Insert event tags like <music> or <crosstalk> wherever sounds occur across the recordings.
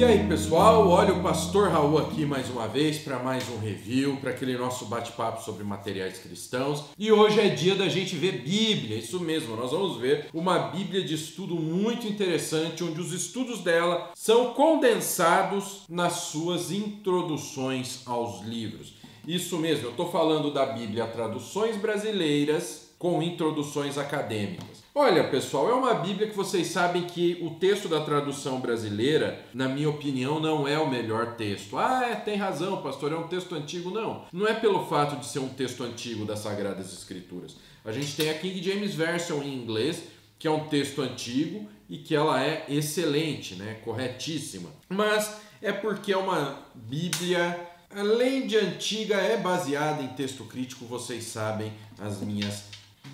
E aí pessoal, olha o Pastor Raul aqui mais uma vez para mais um review, para aquele nosso bate-papo sobre materiais cristãos. E hoje é dia da gente ver Bíblia, isso mesmo, nós vamos ver uma Bíblia de estudo muito interessante, onde os estudos dela são condensados nas suas introduções aos livros. Isso mesmo, eu estou falando da Bíblia Traduções Brasileiras com introduções acadêmicas. Olha, pessoal, é uma Bíblia que vocês sabem que o texto da tradução brasileira, na minha opinião, não é o melhor texto. Ah, é, tem razão, pastor, é um texto antigo. Não, não é pelo fato de ser um texto antigo das Sagradas Escrituras. A gente tem a King James Version em inglês, que é um texto antigo e que ela é excelente, né? corretíssima. Mas é porque é uma Bíblia além de antiga, é baseada em texto crítico, vocês sabem as minhas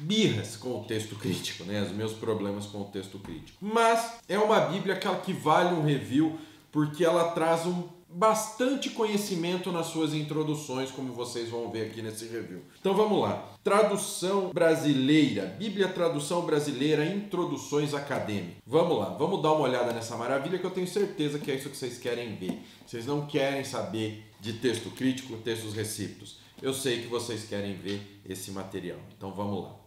birras com o texto crítico, né? Os meus problemas com o texto crítico. Mas é uma Bíblia aquela que vale um review porque ela traz um bastante conhecimento nas suas introduções, como vocês vão ver aqui nesse review. Então vamos lá. Tradução brasileira, Bíblia Tradução Brasileira, Introduções Acadêmicas. Vamos lá, vamos dar uma olhada nessa maravilha que eu tenho certeza que é isso que vocês querem ver. Vocês não querem saber de texto crítico, textos recíprocos. Eu sei que vocês querem ver esse material. Então vamos lá.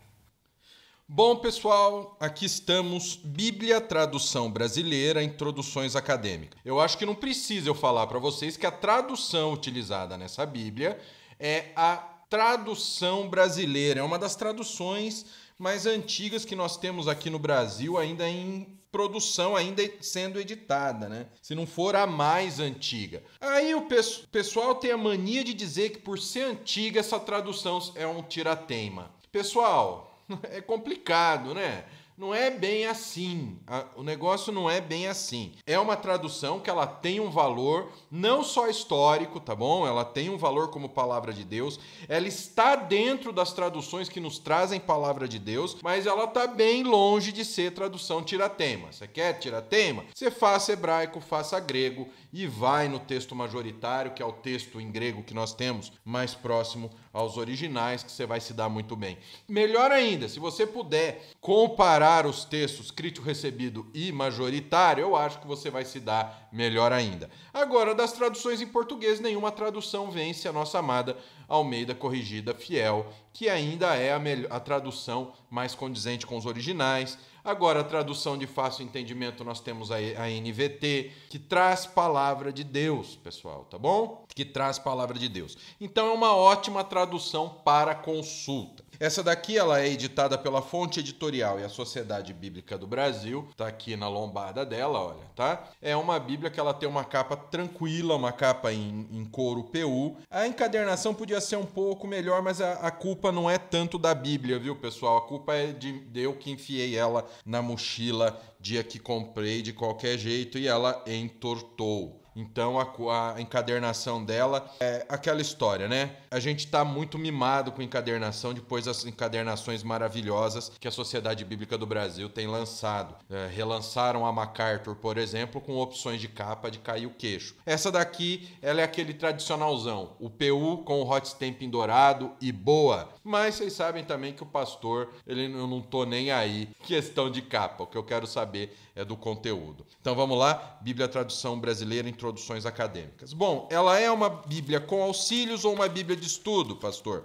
Bom, pessoal, aqui estamos. Bíblia, tradução brasileira, introduções acadêmicas. Eu acho que não precisa eu falar para vocês que a tradução utilizada nessa Bíblia é a tradução brasileira. É uma das traduções mais antigas que nós temos aqui no Brasil, ainda em produção, ainda sendo editada, né? Se não for a mais antiga. Aí o pe pessoal tem a mania de dizer que por ser antiga essa tradução é um tirateima. Pessoal, <laughs> é complicado, né? Não é bem assim. O negócio não é bem assim. É uma tradução que ela tem um valor não só histórico, tá bom? Ela tem um valor como palavra de Deus. Ela está dentro das traduções que nos trazem palavra de Deus, mas ela está bem longe de ser tradução tiratema. Você quer tiratema? Você faça hebraico, faça grego e vai no texto majoritário, que é o texto em grego que nós temos, mais próximo aos originais, que você vai se dar muito bem. Melhor ainda, se você puder comparar os textos crítico recebido e majoritário, eu acho que você vai se dar melhor ainda. Agora, das traduções em português, nenhuma tradução vence a nossa amada Almeida Corrigida Fiel, que ainda é a, melhor, a tradução mais condizente com os originais. Agora, a tradução de fácil entendimento, nós temos a, a NVT, que traz palavra de Deus, pessoal, tá bom? Que traz palavra de Deus. Então, é uma ótima tradução para consulta. Essa daqui ela é editada pela Fonte Editorial e a Sociedade Bíblica do Brasil. Tá aqui na lombada dela, olha, tá? É uma Bíblia que ela tem uma capa tranquila, uma capa em, em couro PU. A encadernação podia ser um pouco melhor, mas a, a, culpa não é tanto da Bíblia, viu, pessoal? A culpa é de, de eu que enfiei ela na mochila dia que comprei de qualquer jeito e ela entortou. Então a, a, encadernação dela é aquela história, né? A gente está muito mimado com encadernação depois das encadernações maravilhosas que a Sociedade Bíblica do Brasil tem lançado. É, relançaram a MacArthur, por exemplo, com opções de capa de cair o queixo. Essa daqui, ela é aquele tradicionalzão, o PU com o hot stamping dourado e boa. Mas vocês sabem também que o pastor, ele eu não tô nem aí questão de capa. O que eu quero saber é do conteúdo. Então vamos lá, Bíblia Tradução Brasileira, introdução produções acadêmicas? Bom, ela é uma Bíblia com auxílios ou uma Bíblia de estudo, pastor?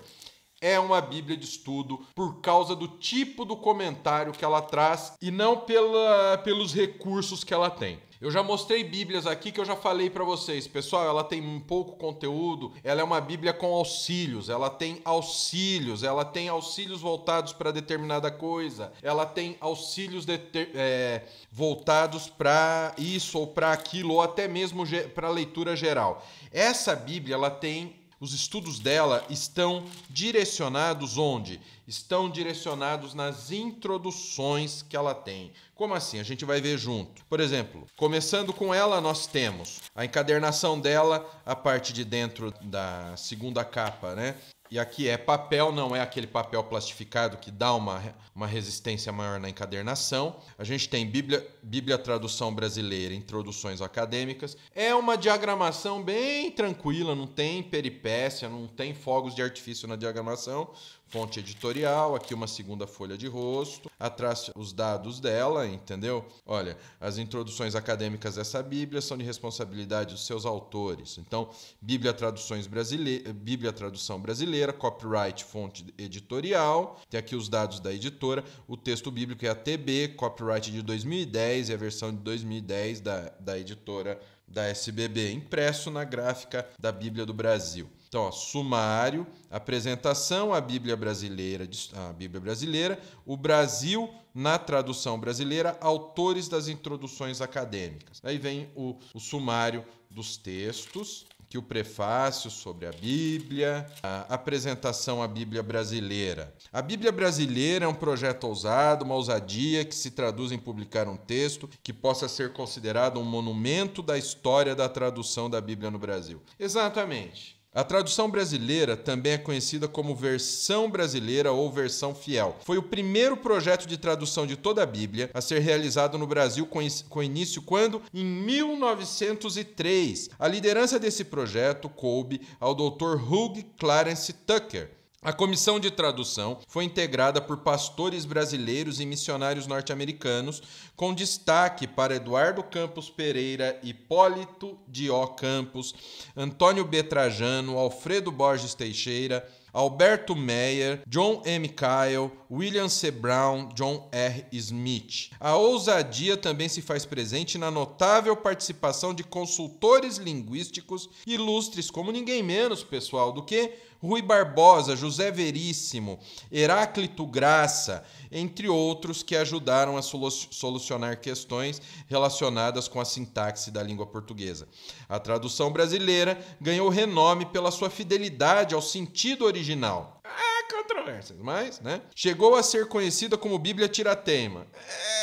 é uma Bíblia de estudo por causa do tipo do comentário que ela traz e não pela, pelos recursos que ela tem. Eu já mostrei Bíblias aqui que eu já falei para vocês. Pessoal, ela tem um pouco conteúdo, ela é uma Bíblia com auxílios, ela tem auxílios, ela tem auxílios voltados para determinada coisa, ela tem auxílios de, é, voltados para isso ou para aquilo, ou até mesmo para leitura geral. Essa Bíblia, ela tem os estudos dela estão direcionados onde? Estão direcionados nas introduções que ela tem. Como assim? A gente vai ver junto. Por exemplo, começando com ela, nós temos a encadernação dela, a parte de dentro da segunda capa, né? E aqui é papel, não é aquele papel plastificado que dá uma, uma resistência maior na encadernação. A gente tem Bíblia, Bíblia Tradução Brasileira, Introduções Acadêmicas. É uma diagramação bem tranquila, não tem peripécia, não tem fogos de artifício na diagramação fonte editorial, aqui uma segunda folha de rosto, atrás os dados dela, entendeu? Olha, as introduções acadêmicas dessa Bíblia são de responsabilidade dos seus autores. Então, Bíblia Traduções Brasileira, Bíblia Tradução Brasileira, copyright fonte editorial, tem aqui os dados da editora, o texto bíblico é a TB, copyright de 2010 e a versão de 2010 da, da editora da SBB, impresso na gráfica da Bíblia do Brasil. Então, ó, sumário, apresentação à Bíblia brasileira, a Bíblia brasileira, o Brasil na tradução brasileira, autores das introduções acadêmicas. Aí vem o, o sumário dos textos, que o prefácio sobre a Bíblia, a apresentação à Bíblia brasileira. A Bíblia brasileira é um projeto ousado, uma ousadia que se traduz em publicar um texto que possa ser considerado um monumento da história da tradução da Bíblia no Brasil. Exatamente. A tradução brasileira também é conhecida como versão brasileira ou versão fiel. Foi o primeiro projeto de tradução de toda a Bíblia a ser realizado no Brasil com, in com início quando? Em 1903. A liderança desse projeto coube ao Dr. Hugh Clarence Tucker a comissão de tradução foi integrada por pastores brasileiros e missionários norte-americanos, com destaque para Eduardo Campos Pereira, Hipólito de O. Campos, Antônio Betrajano, Alfredo Borges Teixeira, Alberto Meyer, John M. Kyle, William C. Brown, John R. Smith. A ousadia também se faz presente na notável participação de consultores linguísticos ilustres, como ninguém menos, pessoal, do que Rui Barbosa, José Veríssimo, Heráclito Graça, entre outros que ajudaram a solucionar questões relacionadas com a sintaxe da língua portuguesa. A tradução brasileira ganhou renome pela sua fidelidade ao sentido original. É controvérsias, mas, né? Chegou a ser conhecida como Bíblia Tiratema.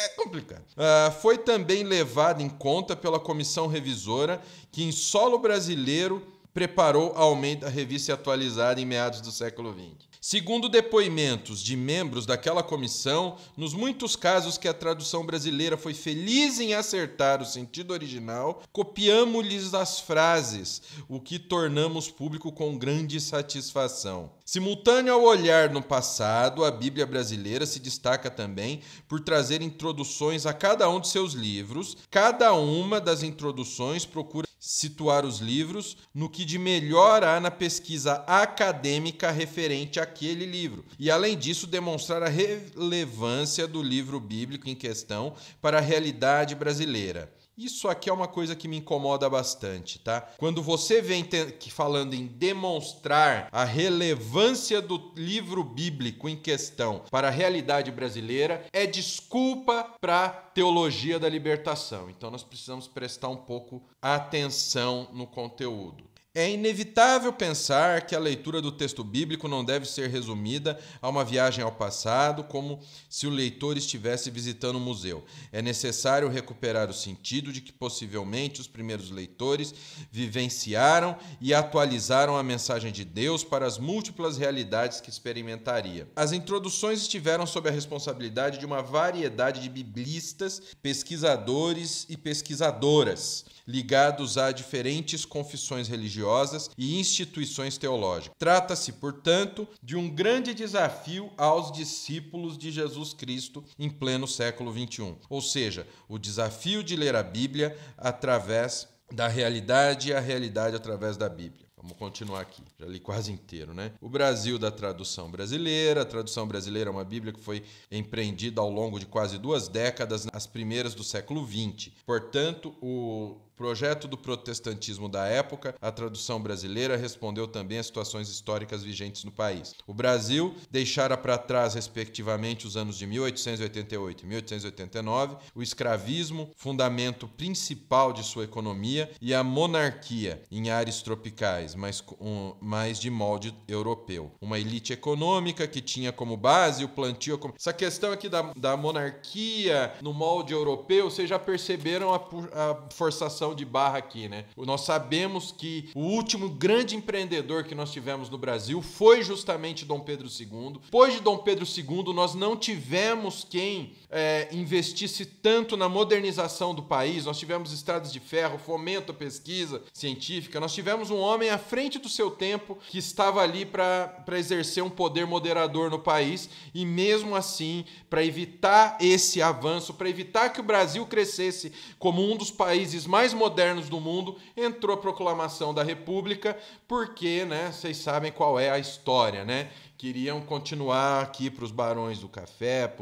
É complicado. Uh, foi também levada em conta pela comissão revisora que, em solo brasileiro, preparou a Revista Atualizada em meados do século XX. Segundo depoimentos de membros daquela comissão, nos muitos casos que a tradução brasileira foi feliz em acertar o sentido original, copiamos-lhes as frases, o que tornamos público com grande satisfação. Simultâneo ao olhar no passado, a Bíblia brasileira se destaca também por trazer introduções a cada um de seus livros. Cada uma das introduções procura situar os livros no que de melhor há na pesquisa acadêmica referente àquele livro, e além disso demonstrar a relevância do livro bíblico em questão para a realidade brasileira. Isso aqui é uma coisa que me incomoda bastante, tá? Quando você vem falando em demonstrar a relevância do livro bíblico em questão para a realidade brasileira, é desculpa para teologia da libertação. Então nós precisamos prestar um pouco atenção no conteúdo. É inevitável pensar que a leitura do texto bíblico não deve ser resumida a uma viagem ao passado, como se o leitor estivesse visitando um museu. É necessário recuperar o sentido de que possivelmente os primeiros leitores vivenciaram e atualizaram a mensagem de Deus para as múltiplas realidades que experimentaria. As introduções estiveram sob a responsabilidade de uma variedade de biblistas, pesquisadores e pesquisadoras ligados a diferentes confissões religiosas religiosas e instituições teológicas. Trata-se, portanto, de um grande desafio aos discípulos de Jesus Cristo em pleno século XXI, ou seja, o desafio de ler a Bíblia através da realidade e a realidade através da Bíblia. Vamos continuar aqui. Já li quase inteiro, né? O Brasil da tradução brasileira. A tradução brasileira é uma Bíblia que foi empreendida ao longo de quase duas décadas, as primeiras do século XX. Portanto, o Projeto do protestantismo da época, a tradução brasileira respondeu também às situações históricas vigentes no país. O Brasil deixara para trás, respectivamente, os anos de 1888 e 1889, o escravismo, fundamento principal de sua economia, e a monarquia em áreas tropicais, mas, um, mais de molde europeu. Uma elite econômica que tinha como base o plantio. Essa questão aqui da, da monarquia no molde europeu, vocês já perceberam a, a forçação forçação de barra aqui, né? Nós sabemos que o último grande empreendedor que nós tivemos no Brasil foi justamente Dom Pedro II. Depois de Dom Pedro II, nós não tivemos quem é, investisse tanto na modernização do país. Nós tivemos estradas de ferro, fomento à pesquisa científica. Nós tivemos um homem à frente do seu tempo que estava ali para exercer um poder moderador no país e, mesmo assim, para evitar esse avanço, para evitar que o Brasil crescesse como um dos países mais modernos do mundo, entrou a proclamação da República, porque, né, vocês sabem qual é a história, né? Queriam continuar aqui para os barões do café,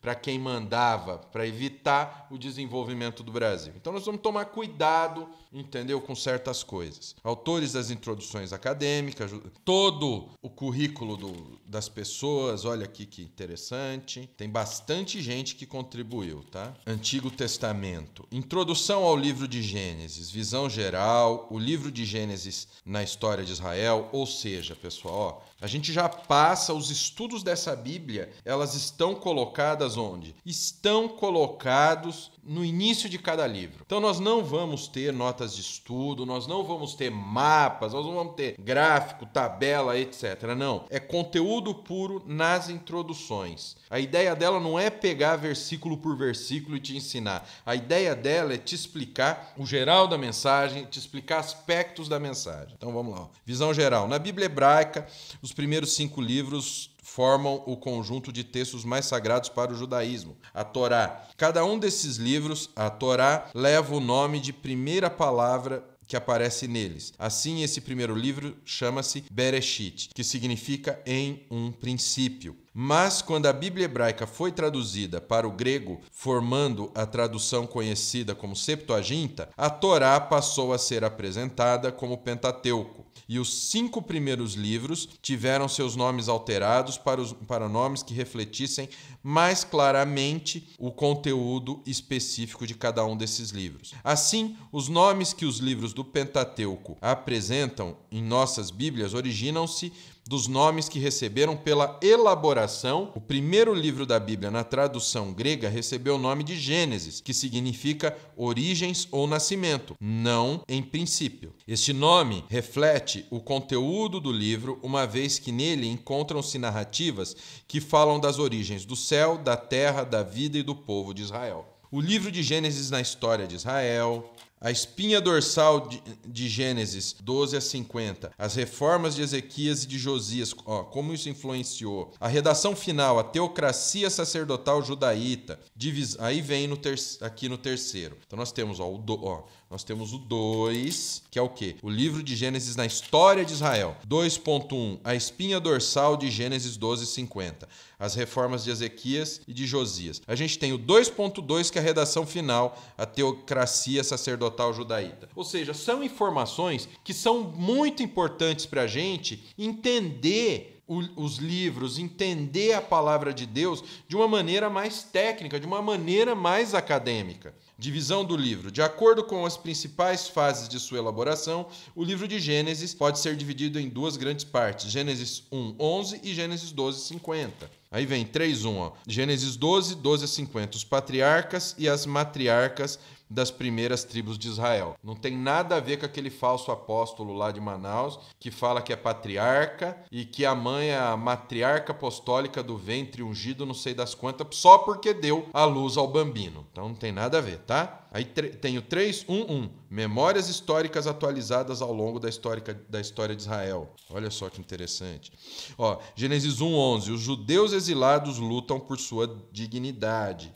para quem mandava, para evitar o desenvolvimento do Brasil. Então nós vamos tomar cuidado, entendeu, com certas coisas. Autores das introduções acadêmicas, todo o currículo do, das pessoas, olha aqui que interessante. Tem bastante gente que contribuiu, tá? Antigo Testamento. Introdução ao livro de Gênesis. Gênesis, visão geral, o livro de Gênesis na história de Israel, ou seja, pessoal, ó, a gente já passa os estudos dessa Bíblia, elas estão colocadas onde? Estão colocados no início de cada livro. Então nós não vamos ter notas de estudo, nós não vamos ter mapas, nós não vamos ter gráfico, tabela, etc. Não, é conteúdo puro nas introduções. A ideia dela não é pegar versículo por versículo e te ensinar. A ideia dela é te explicar o geral da mensagem, te explicar aspectos da mensagem. Então vamos lá. Visão geral. Na Bíblia hebraica, os primeiros cinco livros formam o conjunto de textos mais sagrados para o judaísmo, a Torá. Cada um desses livros, a Torá, leva o nome de primeira palavra que aparece neles. Assim, esse primeiro livro chama-se Bereshit, que significa em um princípio. Mas quando a Bíblia hebraica foi traduzida para o grego, formando a tradução conhecida como Septuaginta, a Torá passou a ser apresentada como Pentateuco e os cinco primeiros livros tiveram seus nomes alterados para, os, para nomes que refletissem mais claramente o conteúdo específico de cada um desses livros. Assim, os nomes que os livros do Pentateuco apresentam em nossas Bíblias originam-se dos nomes que receberam pela elaboração. O primeiro livro da Bíblia, na tradução grega, recebeu o nome de Gênesis, que significa origens ou nascimento, não em princípio. Este nome reflete o conteúdo do livro, uma vez que nele encontram-se narrativas que falam das origens do céu, da terra, da vida e do povo de Israel. O livro de Gênesis na história de Israel, a espinha dorsal de, Gênesis 12 a 50, as reformas de Ezequias e de Josias, ó, como isso influenciou, a redação final, a teocracia sacerdotal judaíta, divis, aí vem no ter, aqui no terceiro. Então nós temos ó, o, do, ó, nós temos o 2, que é o quê? O livro de Gênesis na história de Israel. 2.1, a espinha dorsal de Gênesis 50. as reformas de Ezequias e de Josias. A gente tem o 2.2, que é a redação final, a teocracia sacerdotal judaíta. Ou seja, são informações que são muito importantes para a gente entender os livros, entender a palavra de Deus de uma maneira mais técnica, de uma maneira mais acadêmica. Divisão do livro. De acordo com as principais fases de sua elaboração, o livro de Gênesis pode ser dividido em duas grandes partes: Gênesis 1, 11 e Gênesis 12, 50. Aí vem 3, 1, ó. Gênesis 12, 12 a 50. Os patriarcas e as matriarcas das primeiras tribos de Israel. Não tem nada a ver com aquele falso apóstolo lá de Manaus que fala que é patriarca e que a mãe é a matriarca apostólica do ventre ungido, não sei das quantas, só porque deu a luz ao bambino. Então não tem nada a ver, tá? Aí tenho 311, memórias históricas atualizadas ao longo da, histórica, da história de Israel. Olha só que interessante. Ó, Gênesis 1:11, os judeus exilados lutam por sua dignidade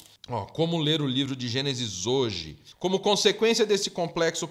como ler o livro de Gênesis hoje? Como consequência desse complexo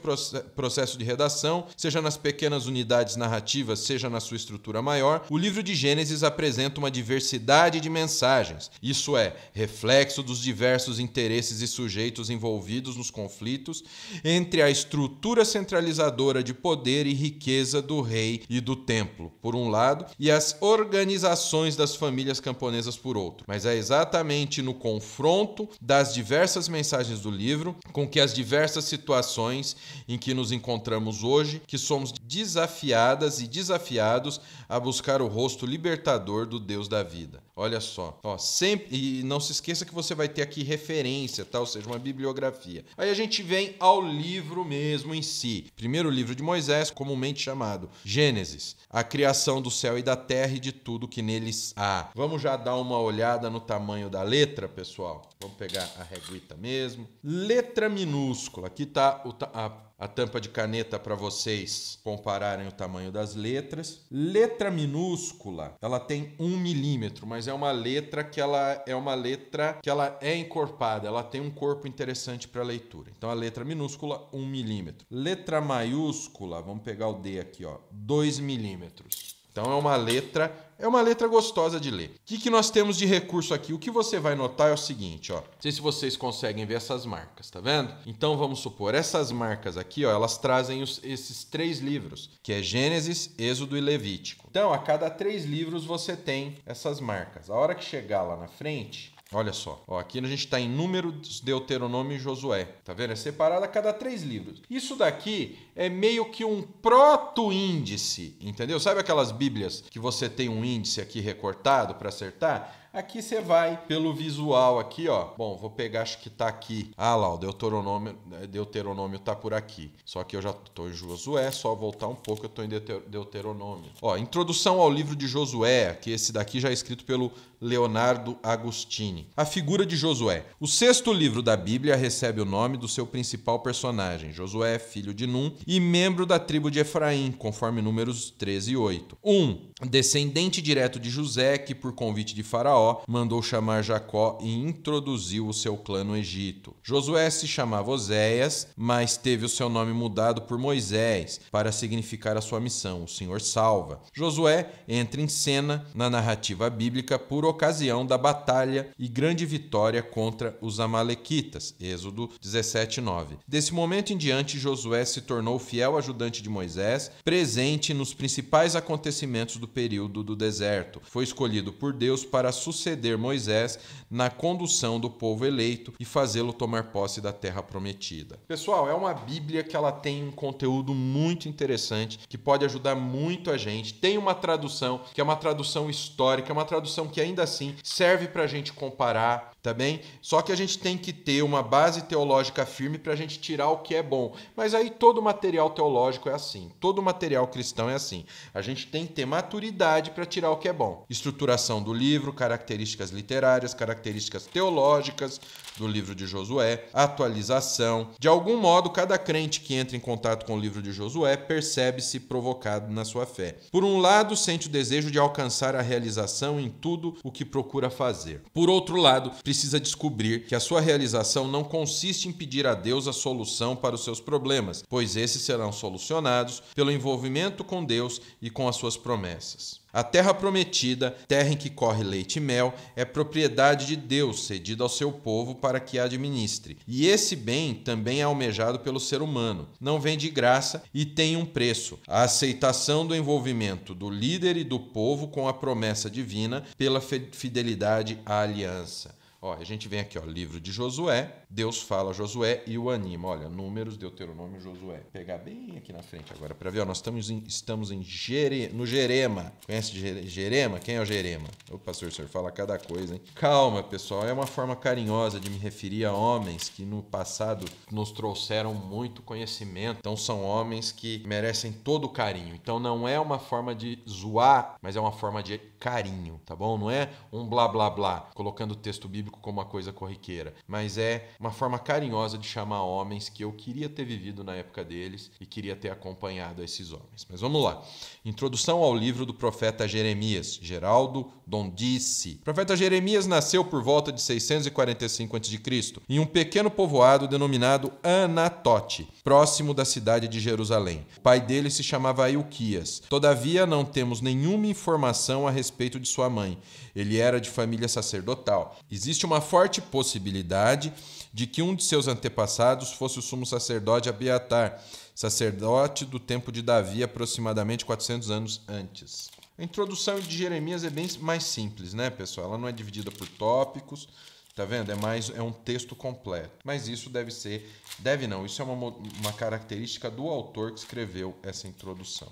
processo de redação, seja nas pequenas unidades narrativas, seja na sua estrutura maior, o livro de Gênesis apresenta uma diversidade de mensagens. Isso é, reflexo dos diversos interesses e sujeitos envolvidos nos conflitos entre a estrutura centralizadora de poder e riqueza do rei e do templo, por um lado, e as organizações das famílias camponesas, por outro. Mas é exatamente no confronto das diversas mensagens do livro, com que as diversas situações em que nos encontramos hoje, que somos desafiadas e desafiados a buscar o rosto libertador do Deus da vida. Olha só, ó, sempre e não se esqueça que você vai ter aqui referência, tá? Ou seja, uma bibliografia. Aí a gente vem ao livro mesmo em si. Primeiro livro de Moisés, comumente chamado Gênesis, a criação do céu e da terra e de tudo que neles há. Vamos já dar uma olhada no tamanho da letra, pessoal. Vamos pegar a reguita mesmo. Letra minúscula. Aqui está a, a tampa de caneta para vocês compararem o tamanho das letras. Letra minúscula, ela tem um milímetro, mas é uma letra que ela é uma letra que ela é encorpada. Ela tem um corpo interessante para leitura. Então a letra minúscula, um milímetro. Letra maiúscula, vamos pegar o D aqui, ó, dois milímetros. Então é uma letra é uma letra gostosa de ler. O que, que nós temos de recurso aqui? O que você vai notar é o seguinte, ó. Não sei se vocês conseguem ver essas marcas, tá vendo? Então vamos supor, essas marcas aqui, ó, elas trazem os, esses três livros, que é Gênesis, Êxodo e Levítico. Então, a cada três livros você tem essas marcas. A hora que chegar lá na frente, Olha só. Ó, aqui a gente está em Números, Deuteronômio e Josué. Tá vendo? É separado a cada três livros. Isso daqui é meio que um proto-índice, entendeu? Sabe aquelas bíblias que você tem um índice aqui recortado para acertar? Aqui você vai pelo visual aqui, ó. Bom, vou pegar, acho que tá aqui. Ah lá, o deuteronômio, eh, deuteronômio tá por aqui. Só que eu já tô em Josué, só voltar um pouco, eu tô em deuteronômio. Ó, introdução ao livro de Josué, que esse daqui já é escrito pelo Leonardo Agostini. A figura de Josué. O sexto livro da Bíblia recebe o nome do seu principal personagem, Josué, filho de Num, e membro da tribo de Efraim, conforme números 13 e 8. 1. Um, descendente direto de José, que por convite de Faraó mandou chamar Jacó e introduziu o seu clã no Egito. Josué se chamava Oséias, mas teve o seu nome mudado por Moisés para significar a sua missão: o Senhor salva. Josué entra em cena na narrativa bíblica por ocasião da batalha e grande vitória contra os Amalequitas. Êxodo 17:9. Desse momento em diante, Josué se tornou fiel ajudante de Moisés, presente nos principais acontecimentos do período do deserto. Foi escolhido por Deus para sustentar suceder Moisés na condução do povo eleito e fazê-lo tomar posse da terra prometida. Pessoal, é uma Bíblia que ela tem um conteúdo muito interessante que pode ajudar muito a gente. Tem uma tradução que é uma tradução histórica, uma tradução que ainda assim serve para a gente comparar, tá bem? Só que a gente tem que ter uma base teológica firme para a gente tirar o que é bom. Mas aí todo material teológico é assim, todo material cristão é assim. A gente tem que ter maturidade para tirar o que é bom. Estruturação do livro, característica características literárias, características teológicas do livro de Josué, atualização. De algum modo, cada crente que entra em contato com o livro de Josué percebe-se provocado na sua fé. Por um lado, sente o desejo de alcançar a realização em tudo o que procura fazer. Por outro lado, precisa descobrir que a sua realização não consiste em pedir a Deus a solução para os seus problemas, pois esses serão solucionados pelo envolvimento com Deus e com as suas promessas. A terra prometida, terra em que corre leite e mel, é propriedade de Deus, cedida ao seu povo para que a administre. E esse bem também é almejado pelo ser humano. Não vem de graça e tem um preço: a aceitação do envolvimento do líder e do povo com a promessa divina pela fidelidade à aliança. Ó, a gente vem aqui, ó, livro de Josué. Deus fala a Josué e o anima. Olha, Números, Deuteronômio, Josué. Vou pegar bem aqui na frente agora para ver. Ó, nós estamos em, estamos em Jere, no Jerema. Conhece Jerema? Quem é o Jerema? O pastor, o senhor fala cada coisa, hein? Calma, pessoal. É uma forma carinhosa de me referir a homens que no passado nos trouxeram muito conhecimento. Então são homens que merecem todo o carinho. Então não é uma forma de zoar, mas é uma forma de carinho, tá bom? Não é um blá blá blá, colocando texto bíblico como uma coisa corriqueira, mas é uma forma carinhosa de chamar homens que eu queria ter vivido na época deles e queria ter acompanhado esses homens. Mas vamos lá. Introdução ao livro do profeta Jeremias, Geraldo Dondice. O profeta Jeremias nasceu por volta de 645 a.C., em um pequeno povoado denominado Anatote, próximo da cidade de Jerusalém. O pai dele se chamava Ilquias. Todavia, não temos nenhuma informação a respeito de sua mãe. Ele era de família sacerdotal. Existe existe uma forte possibilidade de que um de seus antepassados fosse o sumo sacerdote Abiatar, sacerdote do tempo de Davi, aproximadamente 400 anos antes. A introdução de Jeremias é bem mais simples, né, pessoal? Ela não é dividida por tópicos, tá vendo? É mais é um texto completo. Mas isso deve ser, deve não, isso é uma, uma característica do autor que escreveu essa introdução.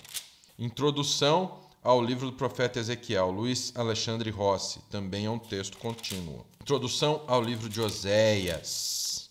Introdução ao livro do profeta Ezequiel, Luiz Alexandre Rossi, também é um texto contínuo. Introdução ao livro de Oséias,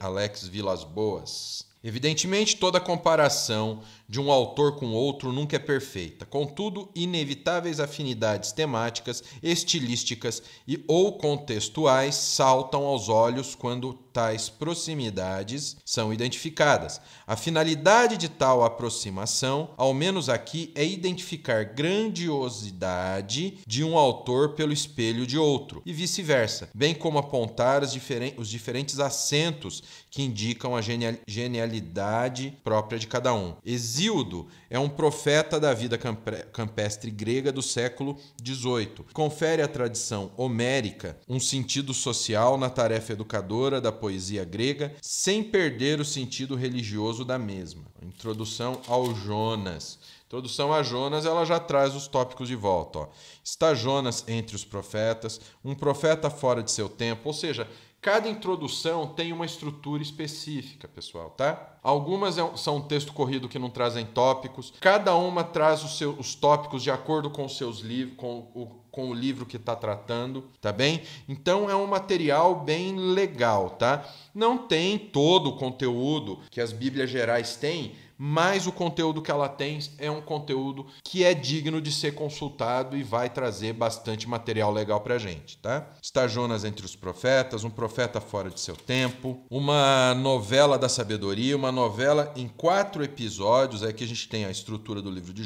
Alex Vilas Boas. Evidentemente, toda comparação de um autor com outro nunca é perfeita. Contudo, inevitáveis afinidades temáticas, estilísticas e ou contextuais saltam aos olhos quando tais proximidades são identificadas. A finalidade de tal aproximação, ao menos aqui, é identificar grandiosidade de um autor pelo espelho de outro e vice-versa, bem como apontar os, diferentes acentos que indicam a genialidade própria de cada um. Exildo é um profeta da vida campestre grega do século XVIII. Confere à tradição homérica um sentido social na tarefa educadora da poesia grega, sem perder o sentido religioso da mesma. Introdução ao Jonas. Introdução a Jonas, ela já traz os tópicos de volta. Ó. Está Jonas entre os profetas, um profeta fora de seu tempo, ou seja, Cada introdução tem uma estrutura específica, pessoal, tá? Algumas é são um texto corrido que não trazem tópicos. Cada uma traz os, seus, os tópicos de acordo com os seus livros, com o, com o livro que está tratando, tá bem? Então é um material bem legal, tá? Não tem todo o conteúdo que as Bíblias gerais têm, mas o conteúdo que ela tem é um conteúdo que é digno de ser consultado e vai trazer bastante material legal pra gente, tá? Está Jonas entre os profetas, um profeta fora de seu tempo, uma novela da sabedoria, uma novela em quatro episódios, é que a gente tem a estrutura do livro de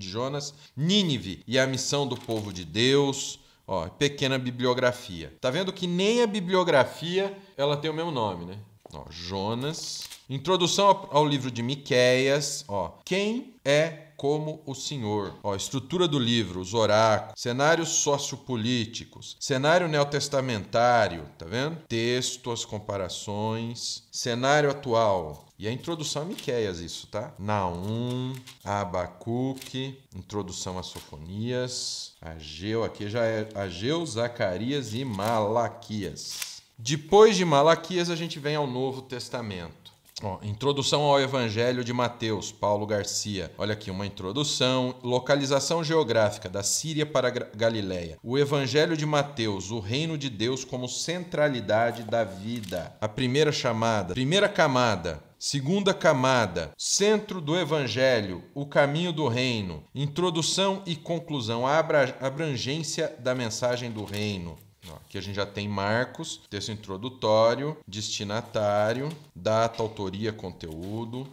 Jonas, Nínive e a missão do povo de Deus, ó, pequena bibliografia. Tá vendo que nem a bibliografia ela tem o mesmo nome, né? Ó, Jonas. Introdução ao livro de Miqueias. Ó, quem é como o Senhor. Ó, estrutura do livro, os oráculos, cenários sociopolíticos, cenário neotestamentário, tá vendo? Texto, as comparações, cenário atual. E a introdução a Miqueias, isso, tá? Naum, Abacuque, introdução a Sofonias, Ageu, aqui já é Ageu, Zacarias e Malaquias. Depois de Malaquias, a gente vem ao Novo Testamento. Ó, introdução ao Evangelho de Mateus, Paulo Garcia. Olha aqui, uma introdução. Localização geográfica da Síria para Galiléia. O Evangelho de Mateus, o reino de Deus como centralidade da vida. A primeira chamada, primeira camada. Segunda camada, centro do Evangelho, o caminho do reino, introdução e conclusão, a abrangência da mensagem do reino. Aqui a gente já tem marcos, texto introdutório, destinatário, data, autoria, conteúdo,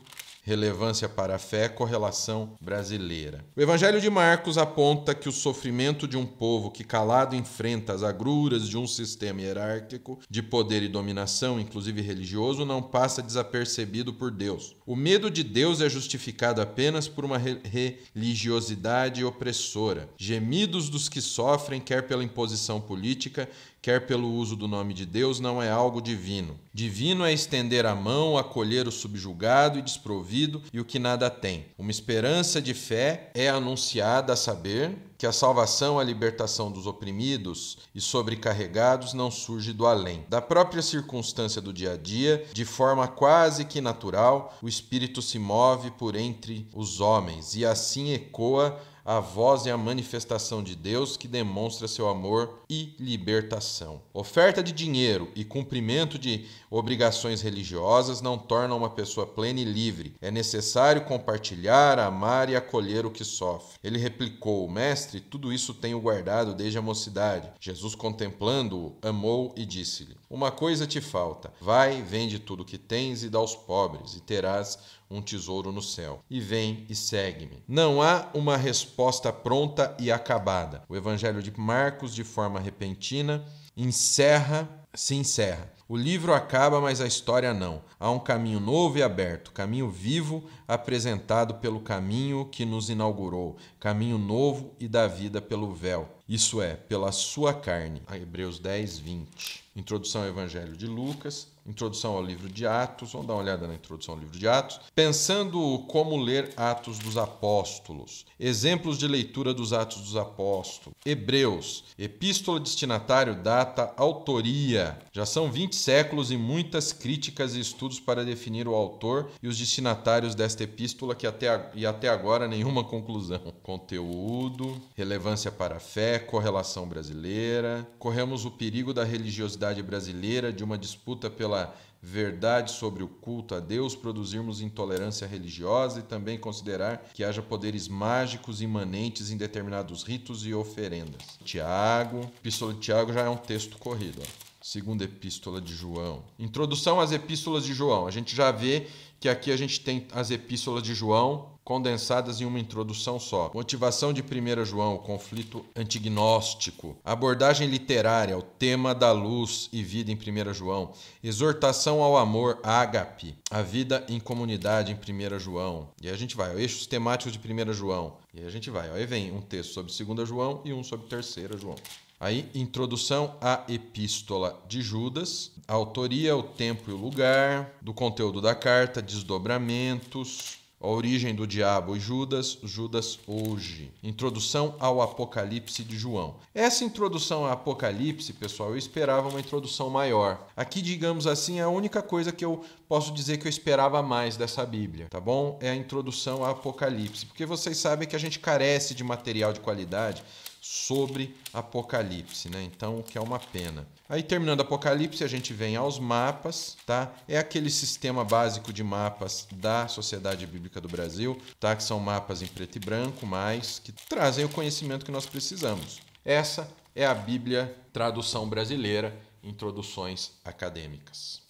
relevância para a fé, correlação brasileira. O Evangelho de Marcos aponta que o sofrimento de um povo que calado enfrenta as agruras de um sistema hierárquico de poder e dominação, inclusive religioso, não passa desapercebido por Deus. O medo de Deus é justificado apenas por uma religiosidade opressora. Gemidos dos que sofrem, quer pela imposição política, quer pelo uso do nome de Deus, não é algo divino. Divino é estender a mão, acolher o subjugado e desprovido e o que nada tem. Uma esperança de fé é anunciada a saber que a salvação, a libertação dos oprimidos e sobrecarregados não surge do além. Da própria circunstância do dia a dia, de forma quase que natural, o espírito se move por entre os homens e assim ecoa a voz e a manifestação de Deus que demonstra seu amor e libertação. Oferta de dinheiro e cumprimento de obrigações religiosas não tornam uma pessoa plena e livre. É necessário compartilhar, amar e acolher o que sofre. Ele replicou: Mestre, tudo isso tenho guardado desde a mocidade. Jesus, contemplando-o, amou e disse-lhe: uma coisa te falta. Vai, vende tudo que tens e dá aos pobres, e terás um tesouro no céu. E vem e segue-me. Não há uma resposta pronta e acabada. O Evangelho de Marcos, de forma repentina, encerra, se encerra o livro acaba, mas a história não. Há um caminho novo e aberto, caminho vivo apresentado pelo caminho que nos inaugurou, caminho novo e da vida pelo véu, isso é, pela sua carne. Hebreus 10, 20. Introdução ao Evangelho de Lucas, Introdução ao livro de Atos, vamos dar uma olhada na introdução ao livro de Atos. Pensando como ler Atos dos Apóstolos, exemplos de leitura dos Atos dos Apóstolos, Hebreus, epístola destinatário, data, autoria. Já são 20 séculos e muitas críticas e estudos para definir o autor e os destinatários desta epístola, que até, e até agora nenhuma <laughs> conclusão. Conteúdo, relevância para a fé, correlação brasileira. Corremos o perigo da religiosidade brasileira, de uma disputa pela pela verdade sobre o culto a Deus, produzirmos intolerância religiosa e também considerar que haja poderes mágicos imanentes em determinados ritos e oferendas. Tiago, Epístola de Tiago já é um texto corrido. Ó. Segunda Epístola de João. Introdução às Epístolas de João. A gente já vê que aqui a gente tem as Epístolas de João condensadas em uma introdução só. Motivação de 1 João, conflito antignóstico. Abordagem literária, o tema da luz e vida em 1 João. Exortação ao amor, ágape. A vida em comunidade em 1 João. E aí a gente vai, ó, eixos temáticos de 1 João. E aí a gente vai, ó, aí vem um texto sobre 2 João e um sobre 3 João. Aí, introdução à Epístola de Judas, autoria, o tempo e o lugar, do conteúdo da carta, desdobramentos, a origem do diabo e Judas, Judas hoje. Introdução ao Apocalipse de João. Essa introdução ao Apocalipse, pessoal, eu esperava uma introdução maior. Aqui, digamos assim, é a única coisa que eu posso dizer que eu esperava mais dessa Bíblia, tá bom? É a introdução ao Apocalipse, porque vocês sabem que a gente carece de material de qualidade sobre Apocalipse, né? Então, o que é uma pena. Aí terminando Apocalipse, a gente vem aos mapas, tá? É aquele sistema básico de mapas da Sociedade Bíblica do Brasil, tá? Que são mapas em preto e branco, mas que trazem o conhecimento que nós precisamos. Essa é a Bíblia Tradução Brasileira, Introduções Acadêmicas.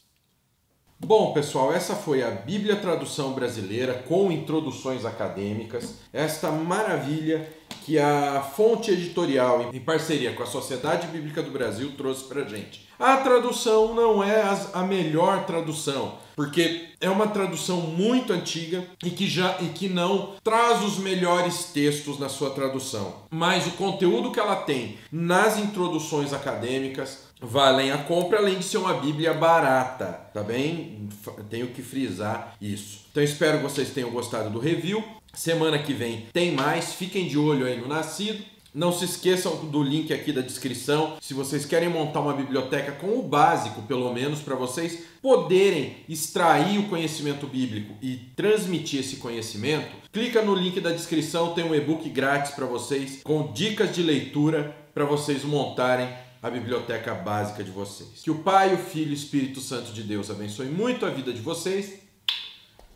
Bom, pessoal, essa foi a Bíblia Tradução Brasileira com introduções acadêmicas. Esta maravilha que a Fonte Editorial, em parceria com a Sociedade Bíblica do Brasil, trouxe para gente. A tradução não é a melhor tradução, porque é uma tradução muito antiga e que já e que não traz os melhores textos na sua tradução. Mas o conteúdo que ela tem nas introduções acadêmicas, valem a compra, além de ser uma Bíblia barata, tá bem? Tenho que frisar isso. Então espero que vocês tenham gostado do review. Semana que vem tem mais. Fiquem de olho aí no nascido. Não se esqueçam do link aqui da descrição. Se vocês querem montar uma biblioteca com o básico, pelo menos, para vocês poderem extrair o conhecimento bíblico e transmitir esse conhecimento, clica no link da descrição, tem um e-book grátis para vocês com dicas de leitura para vocês montarem a biblioteca básica de vocês. Que o Pai, o Filho e o Espírito Santo de Deus abençoe muito a vida de vocês.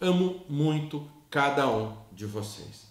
Amo muito cada um de vocês.